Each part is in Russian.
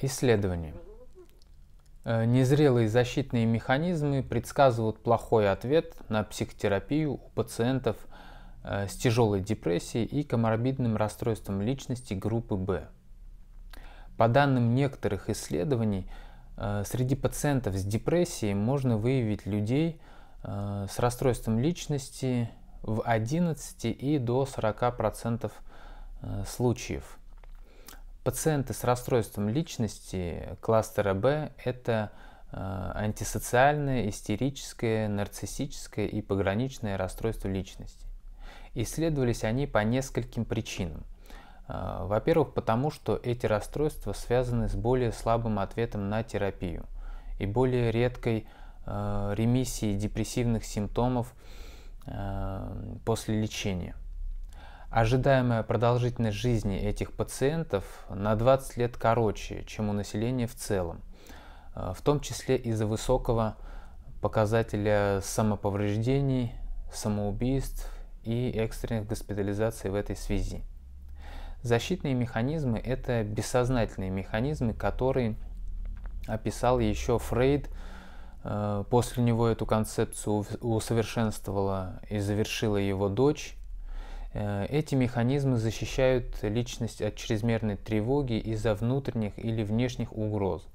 Исследование. Э, незрелые защитные механизмы предсказывают плохой ответ на психотерапию у пациентов э, с тяжелой депрессией и коморбидным расстройством личности группы Б. По данным некоторых исследований, э, среди пациентов с депрессией можно выявить людей с расстройством личности в 11 и до 40% случаев – случаев. Пациенты с расстройством личности кластера Б – это э, антисоциальное, истерическое, нарциссическое и пограничное расстройство личности. Исследовались они по нескольким причинам. Э, во-первых, потому что эти расстройства связаны с более слабым ответом на терапию и более редкой э, ремиссией депрессивных симптомов после лечения – Ожидаемая продолжительность жизни этих пациентов на 20 лет короче, чем у населения в целом, э, в том числе из-за высокого показателя самоповреждений, самоубийств и экстренных госпитализаций в этой связи. Защитные механизмы – это бессознательные механизмы, которые описал еще Фрейд. Э, после него эту концепцию усовершенствовала и завершила его дочь Э, эти механизмы защищают личность от чрезмерной тревоги из-за внутренних или внешних угроз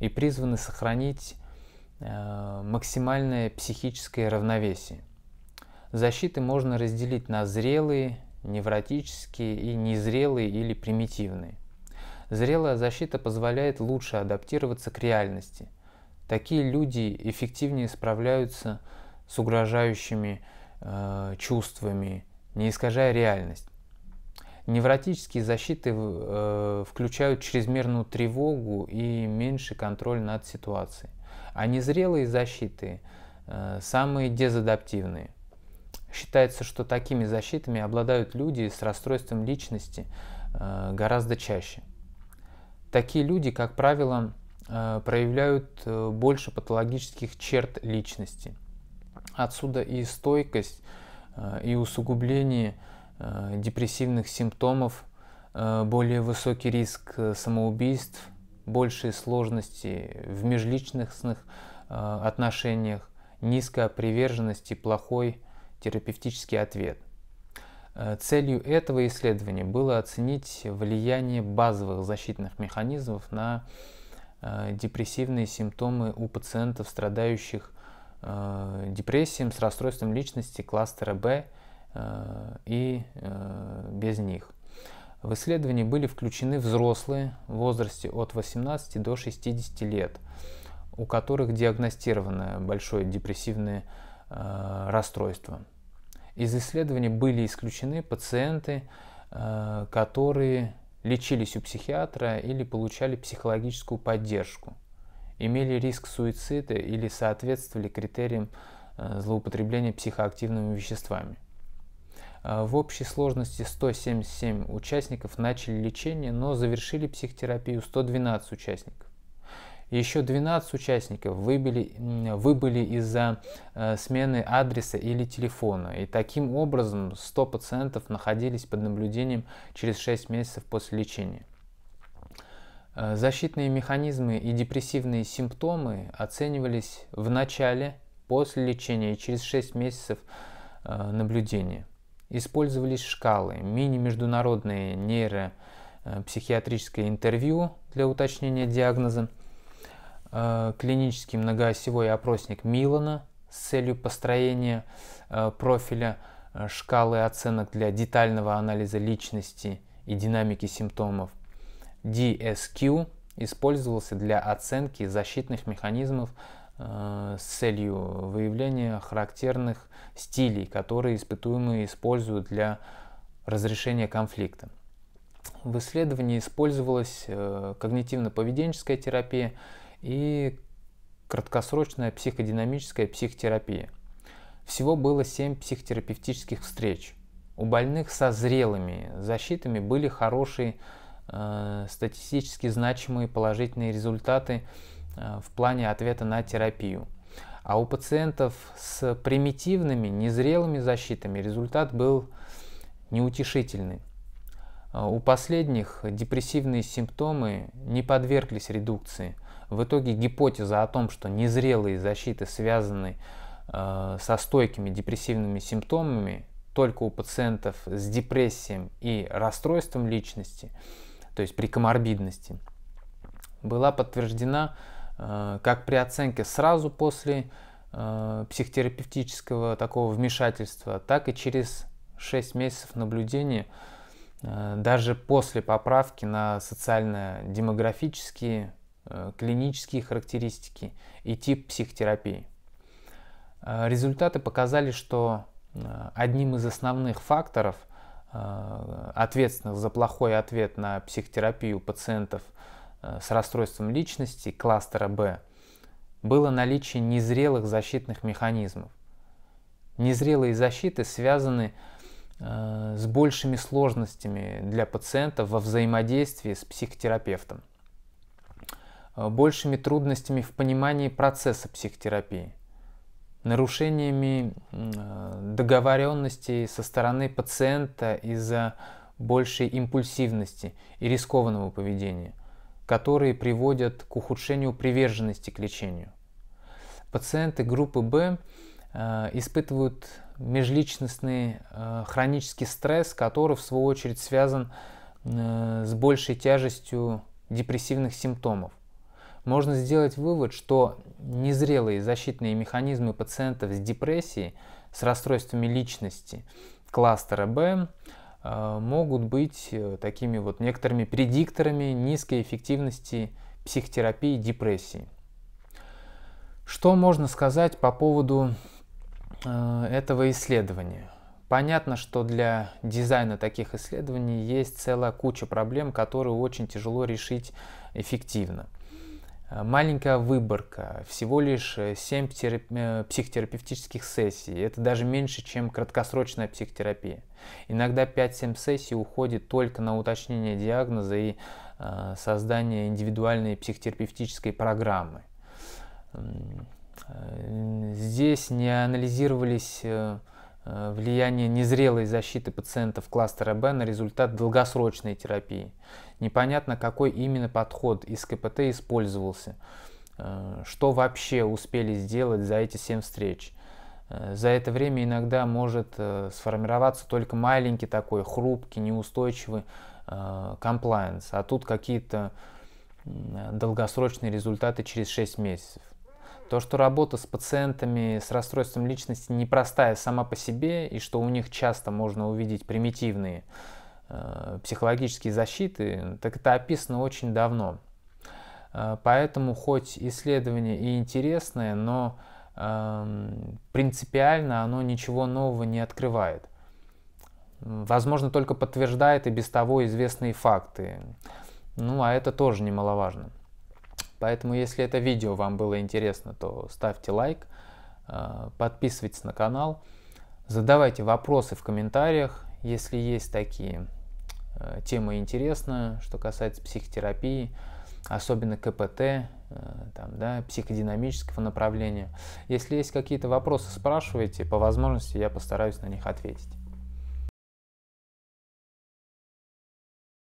и призваны сохранить э, максимальное психическое равновесие. Защиты можно разделить на зрелые, невротические и незрелые или примитивные. Зрелая защита позволяет лучше адаптироваться к реальности. Такие люди эффективнее справляются с угрожающими э, чувствами, не искажая реальность. Невротические защиты э, включают чрезмерную тревогу и меньший контроль над ситуацией. А незрелые защиты э, самые дезадаптивные. Считается, что такими защитами обладают люди с расстройством личности э, гораздо чаще. Такие люди, как правило, э, проявляют э, больше патологических черт личности. Отсюда и стойкость Э, и усугубление э, депрессивных симптомов, э, более высокий риск самоубийств, большие сложности в межличностных отношениях, низкая приверженность и плохой терапевтический ответ. Целью этого исследования было оценить влияние базовых защитных механизмов на депрессивные симптомы у пациентов, страдающих э, депрессиям, с расстройством личности кластера Б э, и э, без них. В исследовании были включены взрослые в возрасте от 18 до 60 лет, у которых диагностировано большое депрессивное э, расстройство. Из исследования были исключены пациенты, э, которые лечились у психиатра или получали психологическую поддержку имели риск суицида или соответствовали критериям э, злоупотребления психоактивными веществами. Э, в общей сложности 177 участников начали лечение, но завершили психотерапию 112 участников. Еще 12 участников выбили, выбыли из-за э, смены адреса или телефона, и таким образом 100 пациентов находились под наблюдением через 6 месяцев после лечения. Э, защитные механизмы и депрессивные симптомы оценивались в начале, после лечения и через 6 месяцев э, наблюдения. Использовались шкалы, мини-международные нейропсихиатрическое э, интервью для уточнения диагноза, клинический многоосевой опросник Милана с целью построения профиля шкалы оценок для детального анализа личности и динамики симптомов, DSQ использовался для оценки защитных механизмов э, с целью выявления характерных стилей, которые испытуемые используют для разрешения конфликта. В исследовании использовалась э, когнитивно-поведенческая терапия и краткосрочная психодинамическая психотерапия. Всего было 7 психотерапевтических встреч. У больных со зрелыми защитами были хорошие Э, статистически значимые положительные результаты э, в плане ответа на терапию. А у пациентов с примитивными, незрелыми защитами результат был неутешительный. Э, у последних депрессивные симптомы не подверглись редукции. В итоге гипотеза о том, что незрелые защиты связаны э, со стойкими депрессивными симптомами только у пациентов с депрессией и расстройством личности, то есть при коморбидности, была подтверждена э, как при оценке сразу после э, психотерапевтического такого вмешательства, так и через 6 месяцев наблюдения, э, даже после поправки на социально-демографические, клинические характеристики и тип психотерапии. Результаты показали, что одним из основных факторов – Э, ответственных за плохой ответ на психотерапию пациентов э, с расстройством личности кластера Б было наличие незрелых защитных механизмов. Незрелые защиты связаны э, с большими сложностями для пациента во взаимодействии с психотерапевтом, большими трудностями в понимании процесса психотерапии, нарушениями э, договоренности со стороны пациента из-за большей импульсивности и рискованного поведения, которые приводят к ухудшению приверженности к лечению. Пациенты группы Б э, испытывают межличностный э, хронический стресс, который в свою очередь связан с большей тяжестью депрессивных симптомов – можно сделать вывод, что незрелые защитные механизмы пациентов с депрессией, с расстройствами личности кластера Б э, могут быть э, такими вот некоторыми предикторами низкой эффективности психотерапии депрессии. Что можно сказать по поводу э, этого исследования? Понятно, что для дизайна таких исследований есть целая куча проблем, которые очень тяжело решить эффективно. Э, маленькая выборка, всего лишь 7 э, э, психотерапевтических сессий. Это даже меньше, чем краткосрочная психотерапия. Иногда 5-7 сессий уходит только на уточнение диагноза и создание индивидуальной психотерапевтической программы. Здесь не анализировались Э, влияние незрелой защиты пациентов кластера Б на результат долгосрочной терапии. Непонятно, какой именно подход из КПТ использовался, э, что вообще успели сделать за эти 7 встреч. Э, за это время иногда может сформироваться только маленький такой хрупкий, неустойчивый комплайенс, а тут какие-то долгосрочные результаты через 6 месяцев. То, что работа с пациентами с расстройством личности непростая сама по себе, и что у них часто можно увидеть примитивные э, психологические защиты, так это описано очень давно. Э, поэтому хоть исследование и интересное, но э, принципиально оно ничего нового не открывает. Возможно, только подтверждает и без того известные факты. Ну, а это тоже немаловажно. Поэтому, если это видео вам было интересно, то ставьте лайк, э, подписывайтесь на канал, задавайте вопросы в комментариях, если есть такие. Э, темы интересная, что касается психотерапии, особенно КПТ, э, там, да, психодинамического направления. Если есть какие-то вопросы, спрашивайте, по возможности я постараюсь на них ответить.